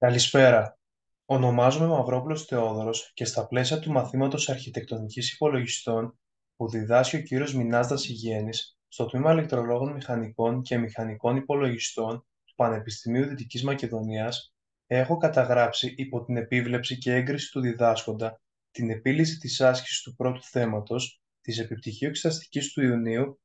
Καλησπέρα. Ονομάζομαι Μαυρόπουλος Θεόδωρος και στα πλαίσια του μαθήματος Αρχιτεκτονικής Υπολογιστών που διδάσκει ο κύριος Μινάς Υγιένης στο Τμήμα Ελεκτρολόγων Μηχανικών και Μηχανικών Υπολογιστών του Πανεπιστημίου Δυτικής Μακεδονίας, έχω καταγράψει υπό την επίβλεψη και έγκριση του διδάσκοντα την επίλυση της άσκησης του πρώτου θέματος της Επιπτυχίου Εξεταστικής του Ιουνίου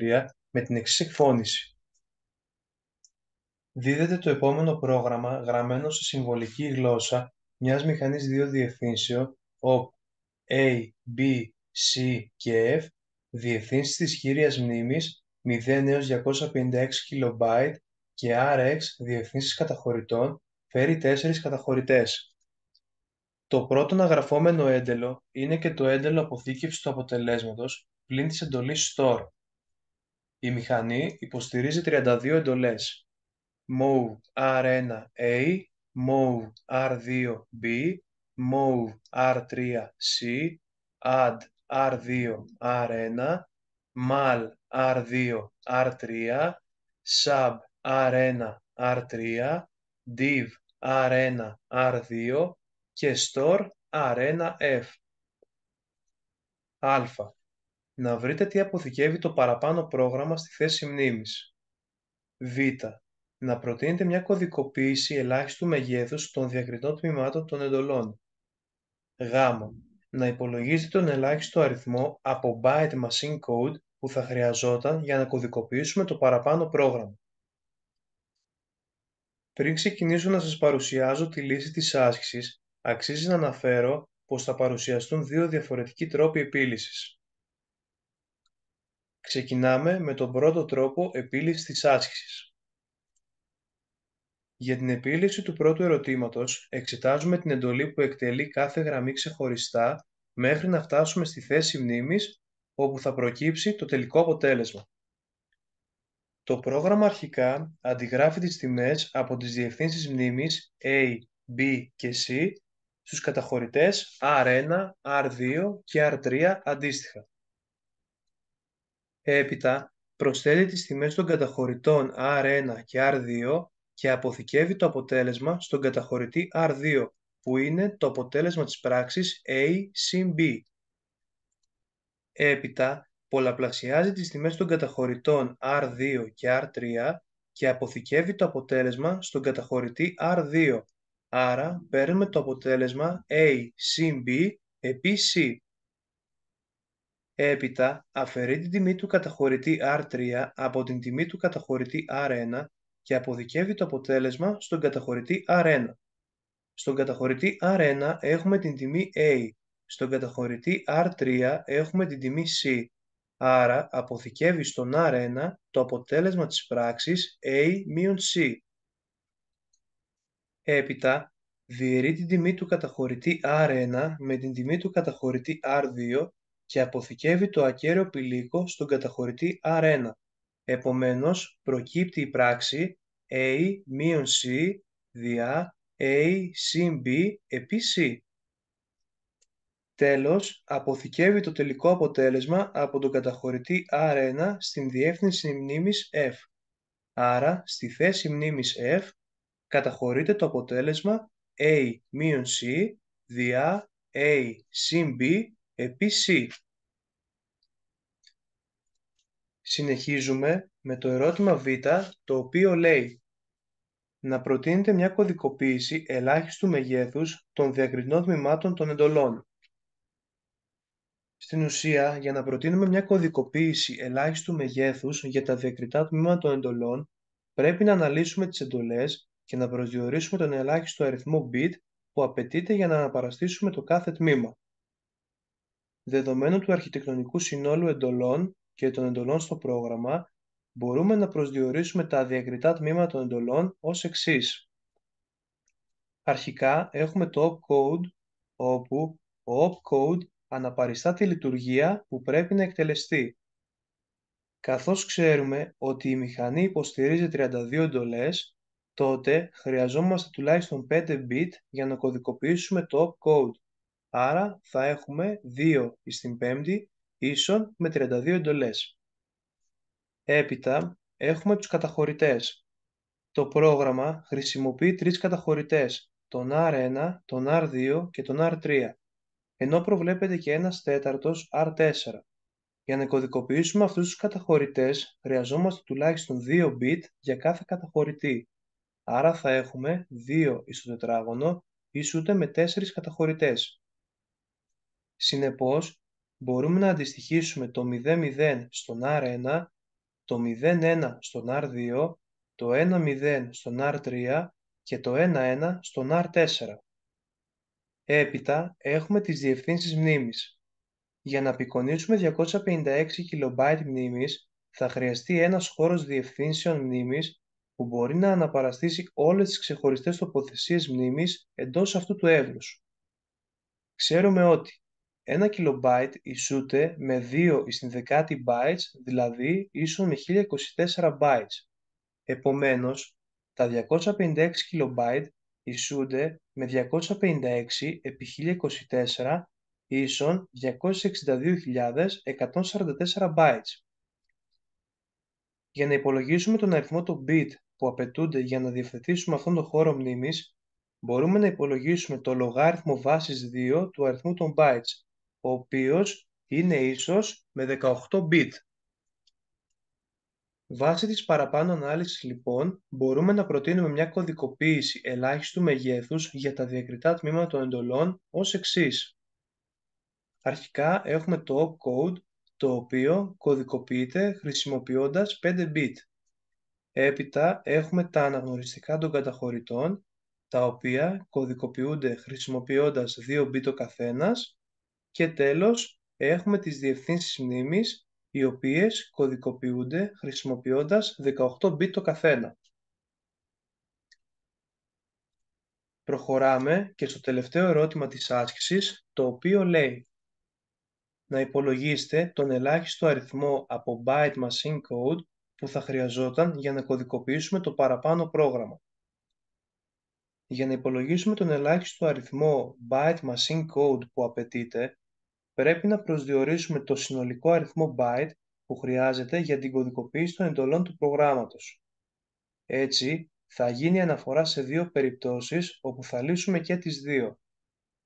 2023 με την εξής εκφώνηση δίδεται το επόμενο πρόγραμμα γραμμένο σε συμβολική γλώσσα μιας μηχανής δύο διευθύνσεων όπου A, B, C και F διευθύνσεις της χείριας μνήμης 0 έως 256 KB και RX διευθύνσεις καταχωρητών φέρει 4 καταχωρητές. Το πρώτο αναγραφόμενο έντελο είναι και το έντελο αποθήκευσης του αποτελέσματος πλην της εντολής store. Η μηχανή υποστηρίζει 32 εντολές. MOV R1A, MOV R2B, MOV R3C, ADD R2 R1, MAL R2 R3, SUB R1 R3, DIV R1 R2 και STORE R1F. Α. Να βρείτε τι αποθηκεύει το παραπάνω πρόγραμμα στη θέση μνήμης. Β να προτείνετε μια κωδικοποίηση ελάχιστου μεγέθους των διακριτών τμήματων των εντολών. Γ. Να υπολογίσετε τον ελάχιστο αριθμό από byte machine code που θα χρειαζόταν για να κωδικοποιήσουμε το παραπάνω πρόγραμμα. Πριν ξεκινήσω να σας παρουσιάζω τη λύση της άσκησης, αξίζει να αναφέρω πως θα παρουσιαστούν δύο διαφορετικοί τρόποι επίλυσης. Ξεκινάμε με τον πρώτο τρόπο επίλυσης της άσκησης. Για την επίλυση του πρώτου ερωτήματος, εξετάζουμε την εντολή που εκτελεί κάθε γραμμή ξεχωριστά μέχρι να φτάσουμε στη θέση μνήμης όπου θα προκύψει το τελικό αποτέλεσμα. Το πρόγραμμα αρχικά αντιγράφει τις τιμές από τις διευθύνσεις μνήμης A, B και C στους καταχωρητές R1, R2 και R3 αντίστοιχα. Έπειτα, προσθέτει τις τιμές των καταχωρητών R1 και R2 και αποθηκεύει το αποτέλεσμα στον καταχωρητή R2, που είναι το αποτέλεσμα της πράξης A συν B. Έπειτα, πολλαπλασιάζει τις τιμές των καταχωρητών R2 και R3 και αποθηκεύει το αποτέλεσμα στον καταχωρητή R2. Άρα, παίρνουμε το αποτέλεσμα A συν B επί C. Έπειτα, αφαιρεί την τιμή του καταχωρητή R3 από την τιμή του καταχωρητή R1 και αποδικεύει το αποτέλεσμα στον καταχωρητή R1. Στον καταχωρητή R1 έχουμε την τιμή A. Στον καταχωρητή R3 έχουμε την τιμή C. Άρα αποθηκεύει στον R1 το αποτέλεσμα της πράξης A-C. Έπειτα, διαιρεί την τιμή του καταχωρητή R1 με την τιμή του καταχωρητή R2 και αποθηκεύει το ακέραιο πηλίκο στον καταχωρητή R1. Επομένως, προκύπτει η πράξη A μείον C διά A συν B επί C. Τέλος, αποθηκεύει το τελικό αποτέλεσμα από τον καταχωρητή R1 στην διεύθυνση μνήμης F. Άρα, στη θέση μνήμης F καταχωρείται το αποτέλεσμα A μείον C διά A συν B επί C. Συνεχίζουμε με το ερώτημα β, το οποίο λέει να προτείνετε μια κωδικοποίηση ελάχιστου μεγέθους των διακριτών τμήματων των εντολών. Στην ουσία, για να προτείνουμε μια κωδικοποίηση ελάχιστου μεγέθους για τα διακριτά τμήματα των εντολών, πρέπει να αναλύσουμε τις εντολές και να προσδιορίσουμε τον ελάχιστο αριθμό bit που απαιτείται για να αναπαραστήσουμε το κάθε τμήμα. Δεδομένου του αρχιτεκτονικού συνόλου εντολών, και των εντολών στο πρόγραμμα, μπορούμε να προσδιορίσουμε τα διακριτά τμήματα των εντολών ως εξής. Αρχικά έχουμε το opcode, όπου ο opcode αναπαριστά τη λειτουργία που πρέπει να εκτελεστεί. Καθώς ξέρουμε ότι η μηχανή υποστηρίζει 32 εντολές, τότε χρειαζόμαστε τουλάχιστον 5 bit για να κωδικοποιήσουμε το opcode. Άρα θα έχουμε 2 στην 5 ίσον με 32 εντολές. Έπειτα έχουμε τους καταχωρητές. Το πρόγραμμα χρησιμοποιεί τρεις καταχωρητές, τον R1, τον R2 και τον R3, ενώ προβλέπεται και ένας τέταρτος R4. Για να κωδικοποιήσουμε αυτούς τους καταχωρητές χρειαζόμαστε τουλάχιστον 2 bit για κάθε καταχωρητή. Άρα θα έχουμε 2 εις τετράγωνο με 4 καταχωρητές. Συνεπώς, μπορούμε να αντιστοιχίσουμε το 00 στον R1, το 01 στον R2, το 10 στον R3 και το 11 στον R4. Έπειτα έχουμε τις διευθύνσεις μνήμης. Για να απεικονίσουμε 256 KB μνήμης θα χρειαστεί ένας χώρος διευθύνσεων μνήμης που μπορεί να αναπαραστήσει όλες τις ξεχωριστές τοποθεσίες μνήμης εντός αυτού του εύρους. Ξέρουμε ότι 1 KB ισούται με 2 εις την δεκάτη bytes, δηλαδή ίσον με 1024 bytes. Επομένως, τα 256 KB ισούνται με 256 επί 1024 ίσον 262.144 bytes. Για να υπολογίσουμε τον αριθμό των bit που απαιτούνται για να διευθετήσουμε αυτόν τον χώρο μνήμης, μπορούμε να υπολογίσουμε το λογάριθμο βάσης 2 του αριθμού των bytes, ο οποίος είναι ίσος με 18 bit. Βάσει της παραπάνω ανάλυσης λοιπόν, μπορούμε να προτείνουμε μια κωδικοποίηση ελάχιστου μεγέθους για τα διακριτά τμήματα των εντολών ως εξής. Αρχικά έχουμε το opcode, το οποίο κωδικοποιείται χρησιμοποιώντας 5 bit. Έπειτα έχουμε τα αναγνωριστικά των καταχωρητών, τα οποία κωδικοποιούνται χρησιμοποιώντας 2 bit ο καθένας και τέλος, έχουμε τις διευθύνσεις μνήμης, οι οποίες κωδικοποιούνται χρησιμοποιώντας 18 bit το καθένα. Προχωράμε και στο τελευταίο ερώτημα της άσκησης, το οποίο λέει να υπολογίστε τον ελάχιστο αριθμό από byte machine code που θα χρειαζόταν για να κωδικοποιήσουμε το παραπάνω πρόγραμμα. Για να υπολογίσουμε τον ελάχιστο αριθμό byte machine code που απαιτείται, πρέπει να προσδιορίσουμε το συνολικό αριθμό byte που χρειάζεται για την κωδικοποίηση των εντολών του προγράμματος. Έτσι, θα γίνει αναφορά σε δύο περιπτώσεις όπου θα λύσουμε και τις δύο.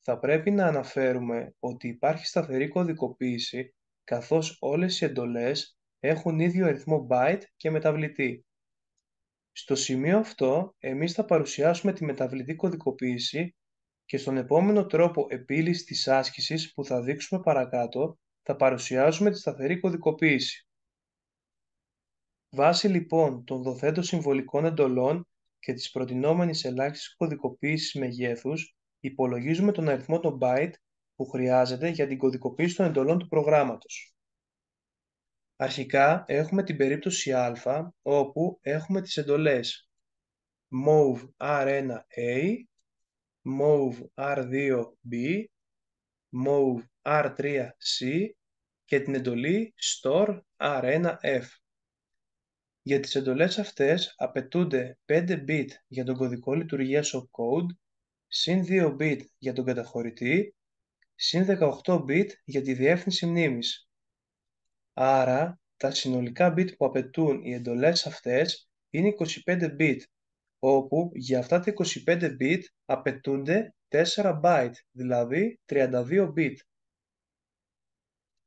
Θα πρέπει να αναφέρουμε ότι υπάρχει σταθερή κωδικοποίηση καθώς όλες οι εντολές έχουν ίδιο αριθμό byte και μεταβλητή. Στο σημείο αυτό, εμείς θα παρουσιάσουμε τη μεταβλητή κωδικοποίηση και στον επόμενο τρόπο επίλυσης της άσκησης που θα δείξουμε παρακάτω, θα παρουσιάσουμε τη σταθερή κωδικοποίηση. Βάσει λοιπόν των δοθέντων συμβολικών εντολών και της προτινόμενης ελάχιστης κωδικοποίησης μεγέθους, υπολογίζουμε τον αριθμό των byte που χρειάζεται για την κωδικοποίηση των εντολών του προγράμματος. Αρχικά έχουμε την περίπτωση α, όπου έχουμε τις εντολές move R1A, move R2B, move R3C και την εντολή STORE R1F. Για τις εντολές αυτές απαιτούνται 5 bit για τον κωδικό λειτουργίας opcode, code, συν 2 bit για τον καταχωρητή, συν 18 bit για τη διεύθυνση μνήμης. Άρα, τα συνολικά bit που απαιτούν οι εντολές αυτές είναι 25 bit, όπου για αυτά τα 25 bit απαιτούνται 4 byte, δηλαδή 32 bit.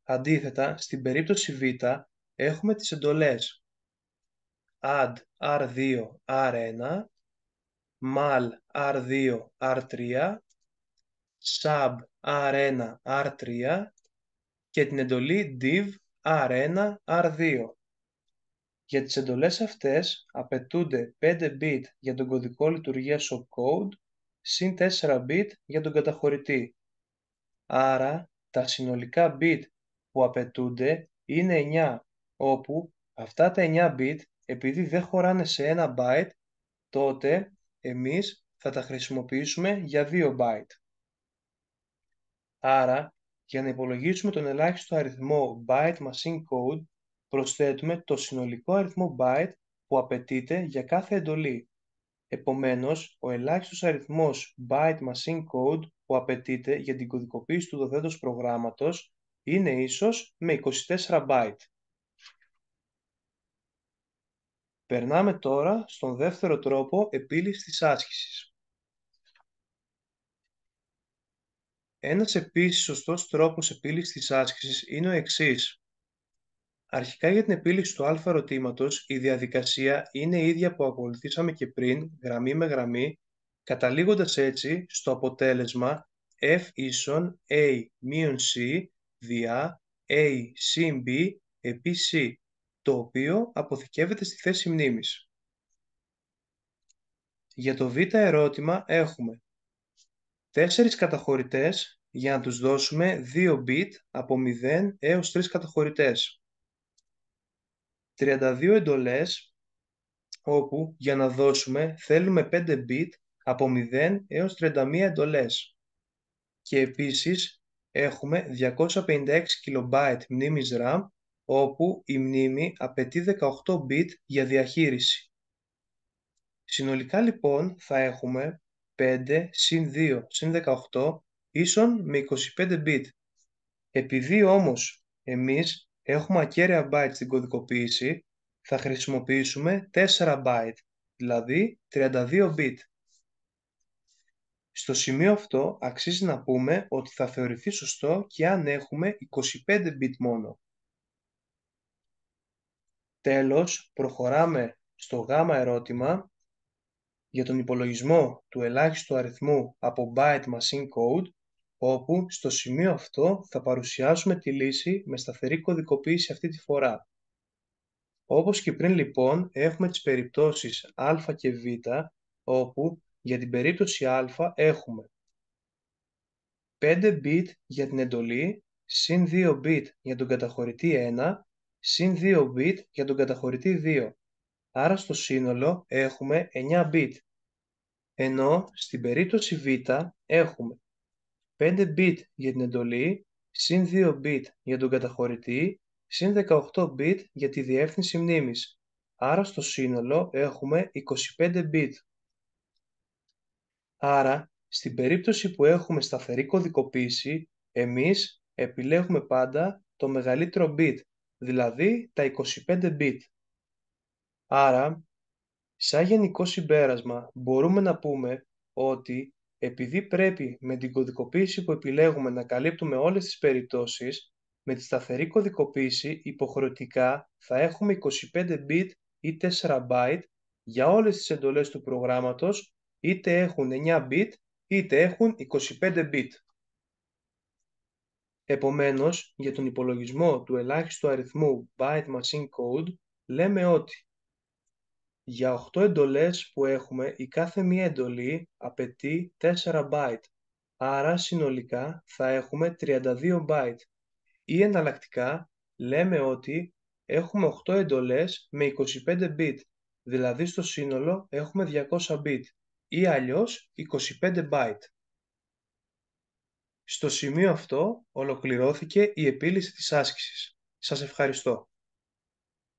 Αντίθετα, στην περίπτωση β έχουμε τις εντολές add r2, r1, mal r2, r3, sub r1, r3 και την εντολή div R1, R2. Για τις εντολές αυτές απαιτούνται 5 bit για τον κωδικό λειτουργίας opcode συν 4 bit για τον καταχωρητή. Άρα τα συνολικά bit που απαιτούνται είναι 9, όπου αυτά τα 9 bit επειδή δεν χωράνε σε 1 byte, τότε εμείς θα τα χρησιμοποιήσουμε για 2 byte. Άρα για να υπολογίσουμε τον ελάχιστο αριθμό byte machine code, προσθέτουμε το συνολικό αριθμό byte που απαιτείται για κάθε εντολή. Επομένως, ο ελάχιστος αριθμός byte machine code που απαιτείται για την κωδικοποίηση του δοθέντος προγράμματος είναι ίσως με 24 byte. Περνάμε τώρα στον δεύτερο τρόπο επίλυσης της άσκησης. Ένας επίσης σωστός τρόπος επίλυσης της άσκησης είναι ο εξής. Αρχικά για την επίλυση του α ερωτήματος, η διαδικασία είναι η ίδια που ακολουθήσαμε και πριν, γραμμή με γραμμή, καταλήγοντας έτσι στο αποτέλεσμα f ίσον a μείον c διά a συν b επί c, το οποίο αποθηκεύεται στη θέση μνήμης. Για το β ερώτημα έχουμε τέσσερις καταχωρητές για να τους δώσουμε 2 bit από 0 έως 3 καταχωρητές. 32 εντολές όπου για να δώσουμε θέλουμε 5 bit από 0 έως 31 εντολές. Και επίσης έχουμε 256 KB μνήμης RAM όπου η μνήμη απαιτεί 18 bit για διαχείριση. Συνολικά λοιπόν θα έχουμε 5 συν 2 συν 18 ίσον με 25 bit. Επειδή όμως εμείς έχουμε ακέραια bytes στην κωδικοποίηση, θα χρησιμοποιήσουμε 4 byte, δηλαδή 32 bit. Στο σημείο αυτό αξίζει να πούμε ότι θα θεωρηθεί σωστό και αν έχουμε 25 bit μόνο. Τέλος, προχωράμε στο γάμα ερώτημα για τον υπολογισμό του ελάχιστου αριθμού από byte machine code, όπου στο σημείο αυτό θα παρουσιάσουμε τη λύση με σταθερή κωδικοποίηση αυτή τη φορά. Όπως και πριν λοιπόν, έχουμε τις περιπτώσεις α και β, όπου για την περίπτωση α έχουμε 5 bit για την εντολή, συν 2 bit για τον καταχωρητή 1, συν 2 bit για τον καταχωρητή 2 άρα στο σύνολο έχουμε 9 bit. Ενώ στην περίπτωση β έχουμε 5 bit για την εντολή, συν 2 bit για τον καταχωρητή, συν 18 bit για τη διεύθυνση μνήμης. Άρα στο σύνολο έχουμε 25 bit. Άρα, στην περίπτωση που έχουμε σταθερή κωδικοποίηση, εμείς επιλέγουμε πάντα το μεγαλύτερο bit, δηλαδή τα 25 bit. Άρα, σαν γενικό συμπέρασμα, μπορούμε να πούμε ότι επειδή πρέπει με την κωδικοποίηση που επιλέγουμε να καλύπτουμε όλες τις περιπτώσεις, με τη σταθερή κωδικοποίηση υποχρεωτικά θα έχουμε 25 bit ή 4 byte για όλες τις εντολές του προγράμματος, είτε έχουν 9 bit είτε έχουν 25 bit. Επομένως, για τον υπολογισμό του ελάχιστου αριθμού byte machine code, λέμε ότι για 8 εντολές που έχουμε, η κάθε μία εντολή απαιτεί 4 byte, άρα συνολικά θα έχουμε 32 byte. Ή εναλλακτικά, λέμε ότι έχουμε 8 εντολές με 25 bit, δηλαδή στο σύνολο έχουμε 200 bit ή αλλιώς 25 byte. Στο σημείο αυτό ολοκληρώθηκε η επίλυση της άσκησης. Σας ευχαριστώ.